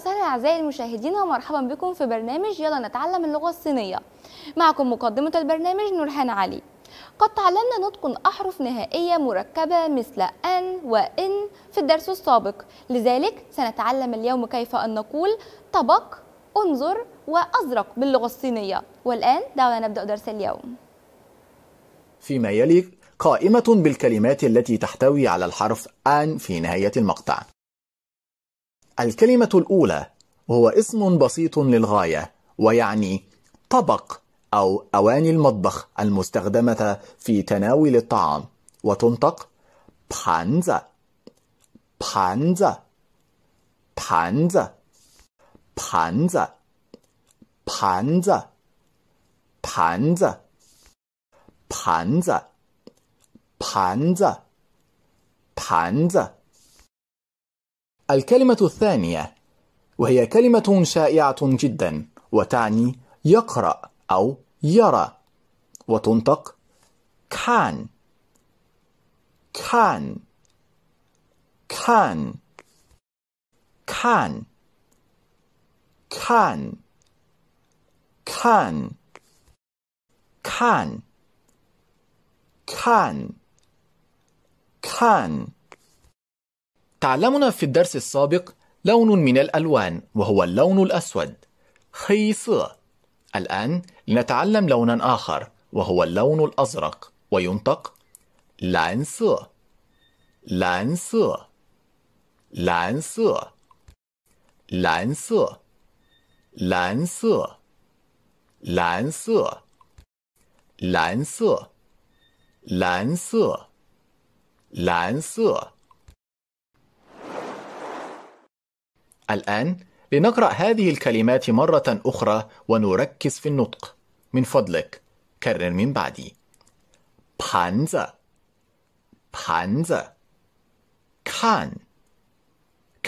وسهلا أعزائي المشاهدين ومرحبا بكم في برنامج يلا نتعلم اللغة الصينية معكم مقدمة البرنامج نورهان علي قد تعلمنا نطق أحرف نهائية مركبة مثل أن وإن في الدرس السابق لذلك سنتعلم اليوم كيف أن نقول طبق انظر وأزرق باللغة الصينية والآن دعونا نبدأ درس اليوم فيما يلي قائمة بالكلمات التي تحتوي على الحرف أن في نهاية المقطع الكلمة الأولى هو اسم بسيط للغاية ويعني طبق أو أواني المطبخ المستخدمة في تناول الطعام وتنطق بانزا بانزا بانزا بانزا بانزا بانزا بانزا بانزا بانزا الكلمة الثانية وهي كلمة شائعة جدا وتعني يقرأ أو يرى وتنطق كان كان كان كان كان كان كان كان كان تعلمنا في الدرس السابق لون من الألوان وهو اللون الأسود خيصة الآن لنتعلم لونا آخر وهو اللون الأزرق وينطق لانس لانس لانس لانس لانس لانس لانس لانس لانس الآن لنقرأ هذه الكلمات مرة أخرى ونركز في النطق من فضلك كرر من بعدي بانزا بانزا كان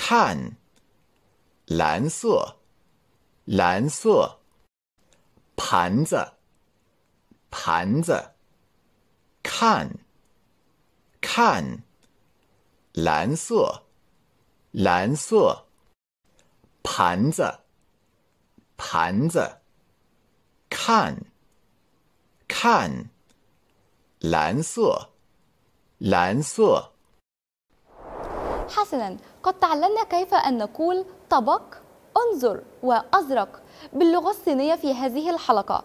كان لانسو لانسو بانزا بانزا كان كان لانسو لانسو 盘子，盘子，看，看，蓝色，蓝色。حسنا قد تعلمنا كيف أن نقول طبق انظر وأزرق باللغة الصينية في هذه الحلقة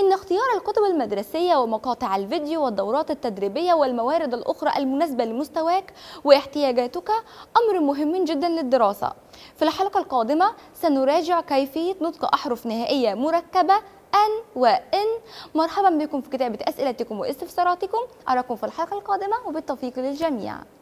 إن اختيار الكتب المدرسية ومقاطع الفيديو والدورات التدريبية والموارد الأخرى المناسبة لمستواك واحتياجاتك أمر مهم جدا للدراسة في الحلقة القادمة سنراجع كيفية نطق أحرف نهائية مركبة أن وإن مرحبا بكم في كتابة أسئلتكم واستفساراتكم أراكم في الحلقة القادمة وبالتوفيق للجميع